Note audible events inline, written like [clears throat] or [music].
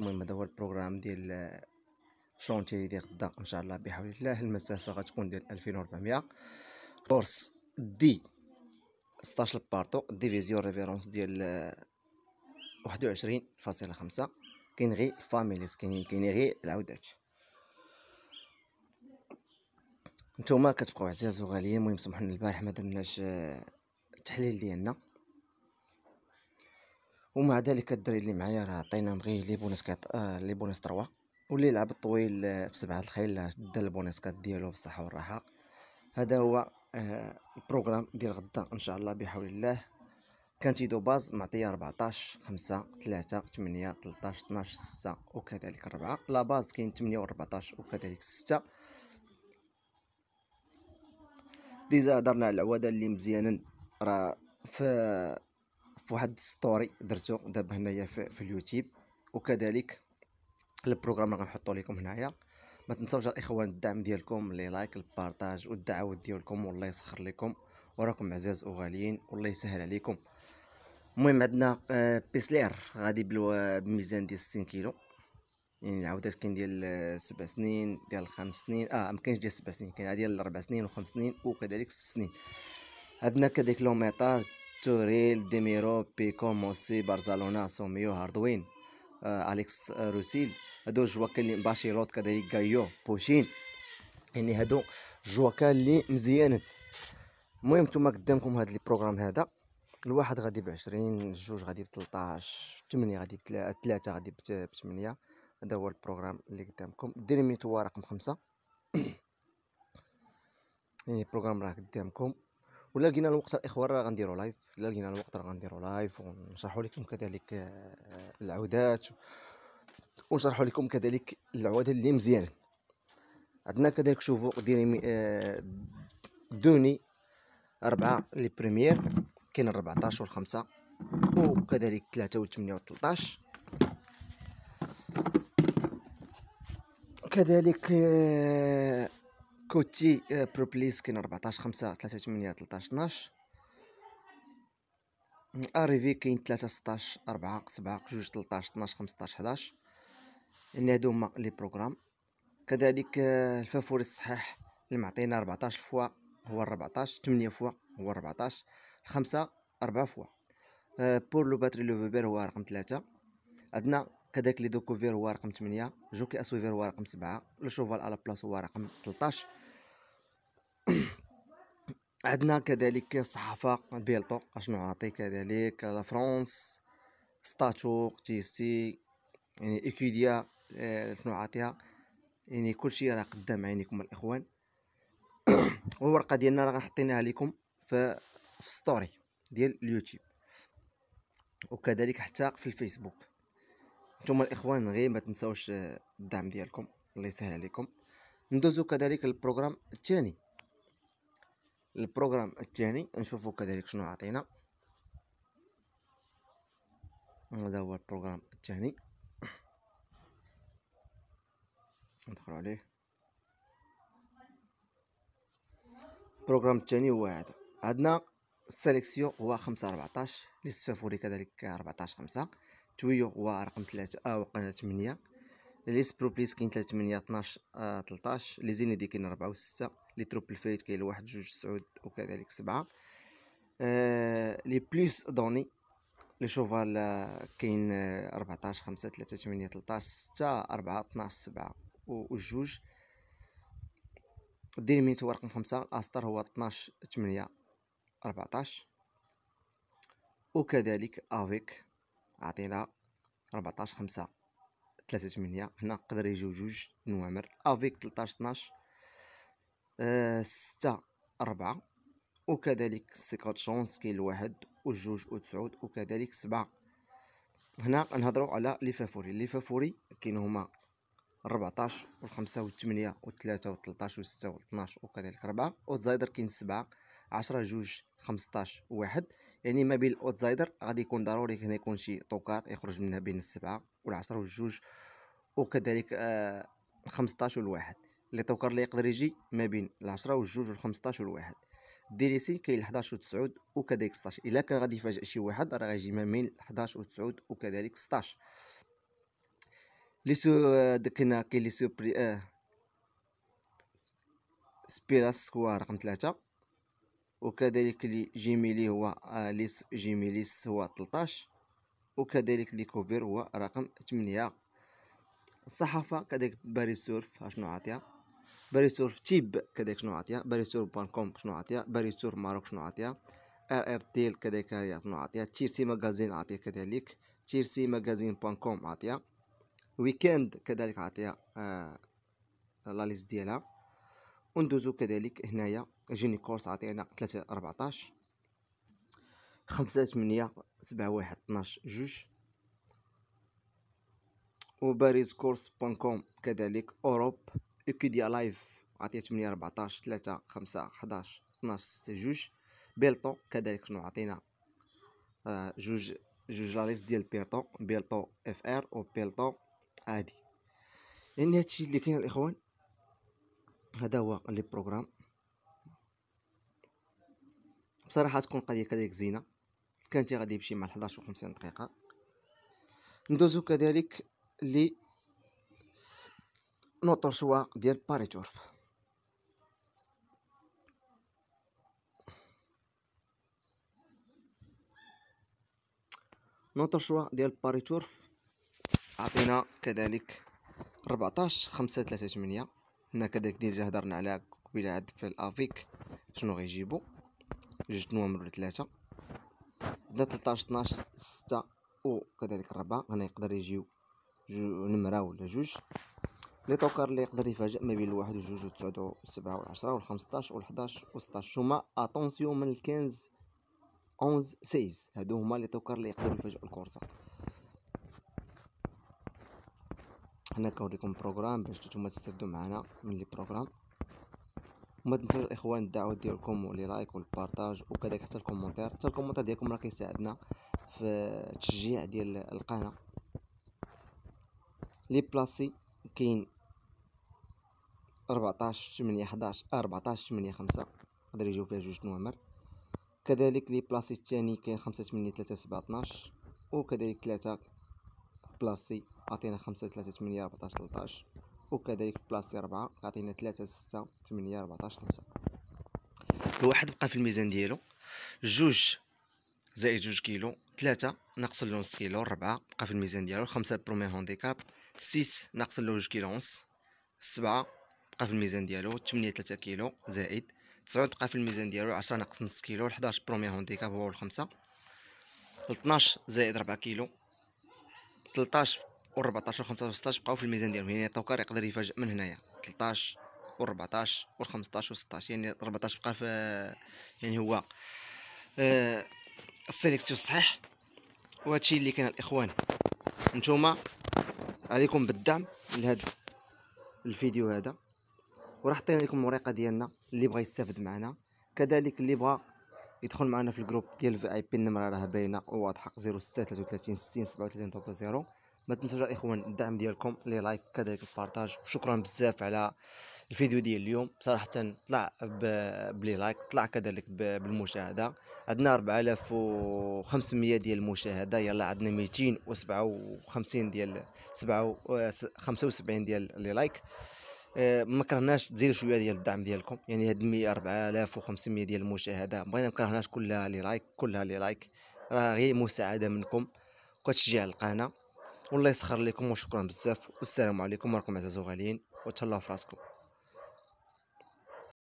المهم هذا هو البروغرام ديال شونتي ديال غدا ان شاء الله بحول الله المسافه غتكون ديال 2400 كورس دي 16 بارتو ديفيزيون ريفيرونس ديال 21.5 كاين غير فاميليس كاينين كاين غير العودات نتوما كتبقاو عزاز وغاليين المهم سمحوا لنا البارح ما درناش آه، التحليل ديالنا ومع ذلك الدري اللي معايا راه عطيناهم غير لي بونس كات آه لي بونس 3 واللي لعب الطويل آه، في سبعة الخيل دا البونس كات ديالو بالصحة والراحة هذا هو آه البروغرام ديال غدا ان شاء الله بحول الله كانت يدو باز معطيه 14 5 3 8 13 12 6 وكذلك 4 لا باز كاين 8 و 14 وكذلك 6 ديزا هضرنا على العواده اللي مزيانا راه في فواحد ستوري درتو دابا هنايا في اليوتيوب وكذلك البروغرام اللي غنحطو لكم هنايا ما تنساوش الاخوان الدعم ديالكم لي لايك البارطاج والدعوات ديالكم والله يسخر لكم وراكم عزاز وغاليين والله يسهل عليكم المهم عندنا آه، بيسلير غادي آه، بميزان ديال 60 كيلو يعني العودات كاين ديال آه، سبع سنين ديال خمس سنين اه مكاينش ديال سبع سنين كاين ديال 4 سنين و 5 سنين وكذلك ست سنين عندنا كذلك لوميطار توريل ديميرو بيكو موسي بارزالونا سوميو هاردوين آه اليكس روسيل هادو جواكا اللي باشيلوت كذلك غايو بوشين يعني هادو جواكا اللي مزيانين المهم نتوما قدامكم هاد لي بروغرام هذا الواحد غادي بعشرين جوج غادي 13 تمنية غادي 3 غادي 8 هذا هو البروغرام اللي قدامكم ديرميتو ميتوا رقم خمسة يعني البروغرام راه قدامكم ولا لقينا الوقت الاخوان راه غنديروا لايف الا لقينا الوقت راه غنديروا لايف ونشرحوا لكم كذلك آه، العودات ونشرحوا لكم كذلك العوده اللي مزيان عندنا كذلك شوفوا ديري آه، دوني أربعة لي بريمير كاين 14 و 5 وكذلك 3 و 8 و 13 كذلك آه، كوتي آه، بروبليس كاين 14 5 3 8 13 12 اريفي كاين 3 16 4 7 2 13 12 15 11 يعني هادو هما لي بروغرام كذلك آه، الفافوري الصحيح اللي معطينا 14 فوا هو 14 8 فوا هو 14 5 4 فوا آه، بور لو باتري لو فيبر هو رقم 3 عندنا كذلك لي دوكوفير هو رقم 8 جوكي اسويفير هو رقم 7 لو شوفال على بلاص هو رقم 13 عندنا كذلك الصحافه بيلطو اشنو عاطي كذلك لا فرونس ستاتو سي يعني اكيديا آه، شنو عاطيها يعني كلشي راه قدام عينيكم الاخوان [clears throat] والورقه ديالنا راه حطيناها لكم في في ستوري ديال اليوتيوب وكذلك حتى في الفيسبوك نتوما الاخوان غير ما تنساوش الدعم ديالكم الله يسهل عليكم ندوزو كذلك البروغرام الثاني البروغرام الثاني نشوفو كذلك شنو عطينا هذا هو البروغرام الثاني ندخلو عليه البروغرام الثاني هو هذا عندنا السلكسيون هو خمسة ربعطاش للصفافوري كذلك ربعتاش خمسة تويو هو رقم ثلاثة أه وقناة ثمانية ليس بروبليس كاين ثلاثة ثمانية طناش آه، تلطاش لي زينيدي كاين ربعة وستة لي تروبل فايت كاين واحد جوج سعود وكذلك سبعة آه، لي بليس دوني لي شوفال آه، كاين ربعتاش خمسة ثلاثة ثمانية تلطاش ستة أربعة اثناش سبعة جوج ديرميت هو رقم خمسة الأسطر هو اثناش ثمانية ربعتاش وكذلك افيك عطينا 14 5 3 8 هنا قدر يجيو جوج نوامر افيك 13 12 6 4 وكذلك سيكات شونس كاين الواحد وجوج وتسعود وكذلك سبعة هنا نهضروا على لي فافوري لي فافوري كاين هما 14 و5 و8 و3 و13 و6 و12 وكذلك 4 وتزايدر كاين 7 10 2 15 1 يعني ما بين الاوتسايدر غادي يكون ضروري هنا يكون شي طوكار يخرج منها بين السبعة والعشرة والجوج وكذلك آه 15 والواحد اللي طوكر اللي يقدر يجي ما بين العشرة والجوج والخمسطاش والواحد ديريسي كاين 11 وتسعود وكذلك 16 الا كان غادي يفاجئ شي واحد راه غيجي ما بين 11 وتسعود وكذلك 16 لي سو آه، دكنا كاين لي سوبري اه سبيراس سكوار رقم 3 وكذلك لي جيميلي هو ليس جيميليس هو 13 وكذلك ليكوفير هو رقم 8 الصحافه كذلك باريسورف سورف شنو عاطيه باريسورف سورف تيب كذلك شنو عاطيه باريس سورف كوم شنو عاطيه باريسور سورف ماروك شنو عاطيه ار ار تيل كذلك هي شنو عاطيه تشيرسي ماغازين عاطيه كذلك تشيرسي ماغازين بان كوم عاطيه ويكند كذلك عاطيه آه لا ليست ديالها وندوزو كذلك هنايا كيجيني كورس عطينا 3 14 خمسة تمنية سبعة واحد 12 جوج باريس كورس بون كوم كذلك اوروب اكيديا لايف عطيه 8 14 3 5 11 12 6 جوج بيلطو كذلك شنو عطينا آه، جوج جوج لاليست ديال بيلطو بيلطو اف ار و بيلطو عادي يعني هادشي اللي كاين الاخوان هذا هو لي بروغرام بصراحه تكون قضيه كذلك زينه كانت غادي يمشي مع 11 و 50 دقيقه ندوزو كذلك ل نوطو شوا ديال باري تورف نوطو سواق ديال باري تورف عطينا كذلك 14 5 3 8 هنا كذلك ديجا هضرنا عليها قبيله عاد في الافيك شنو غيجيبو جوج نوامبر ثلاثة بدا تلتاش طناش ستة أو كذلك ربعة هنا يقدر يجيو جو نمرة ولا جوج لي توكار لي يقدر يفاجئ ما بين الواحد وجوج وتسعود وسبعة والعشرة والخمسطاش والحداش وسطاش هما اتونسيون من الكنز اونز سيز هادو هما لي توكار لي يقدرو يفاجئو الكورسا هنا كنوريكم بروغرام باش نتوما تستافدو معانا من لي بروغرام وما تنساوش الاخوان الدعوه ديالكم لايك والبارطاج وكذلك حتى الكومونتير حتى الكومونتير ديالكم راه كيساعدنا في التشجيع ديال القناه لي بلاسي كاين 14 8 11 14 8 5 يقدر يجيو فيها جوج نوامر كذلك لي بلاسي الثاني كاين 5 8 3 7 12 وكذلك 3 بلاسي عطينا 5 3 8 14 13 وكذلك في بلاصتي ربعة غتعطينا تلاتة ستة تمنية ربعتاش خمسة الواحد بقى في الميزان ديالو جوج زائد جوج كيلو تلاتة ناقص له نص كيلو ربعة بقى في الميزان ديالو خمسة بروميي هونديكاب سيس ناقص له جوج كيلو ونص سبعة بقى في الميزان ديالو تمنية تلاتة كيلو زائد تسعود بقى في الميزان ديالو عشرة ناقص نص كيلو حداش برومي هونديكاب هو الخمسة لطناش زائد ربعة كيلو تلتاش و14 و15 بقاو في الميزان ديالهم يعني الطوكار يقدر يفاجئ من هنايا 13 و14 و15 و16 يعني 14 بقى في يعني هو آه السيليكسيون الصحيح وهادشي اللي كان الاخوان نتوما عليكم بالدعم لهذا الفيديو هذا وراح نعطي لكم الوريقه ديالنا اللي بغى يستافد معنا كذلك اللي بغى يدخل معنا في الجروب ديال في اي بي النمره راه باينه وواضحه 06 33 60 37 00 ما تنساوش الاخوان الدعم ديالكم لي لايك كذلك البارطاج وشكرا بزاف على الفيديو ديال اليوم صراحه طلع بلي لايك طلع كذلك بالمشاهده عندنا 4500 ديال المشاهده يلا عندنا 257 ديال 75 ديال لي لايك آه، ما كرهناش تزيدوا شويه ديال الدعم ديالكم يعني هاد 4500 ديال المشاهده بغينا ما كرهناش كلها لي لايك كلها لي لايك راه غير مساعده منكم كتشجيع القناه والله يسخر لكم وشكرا بزاف والسلام عليكم ورحمه الله وتهلاو في راسكم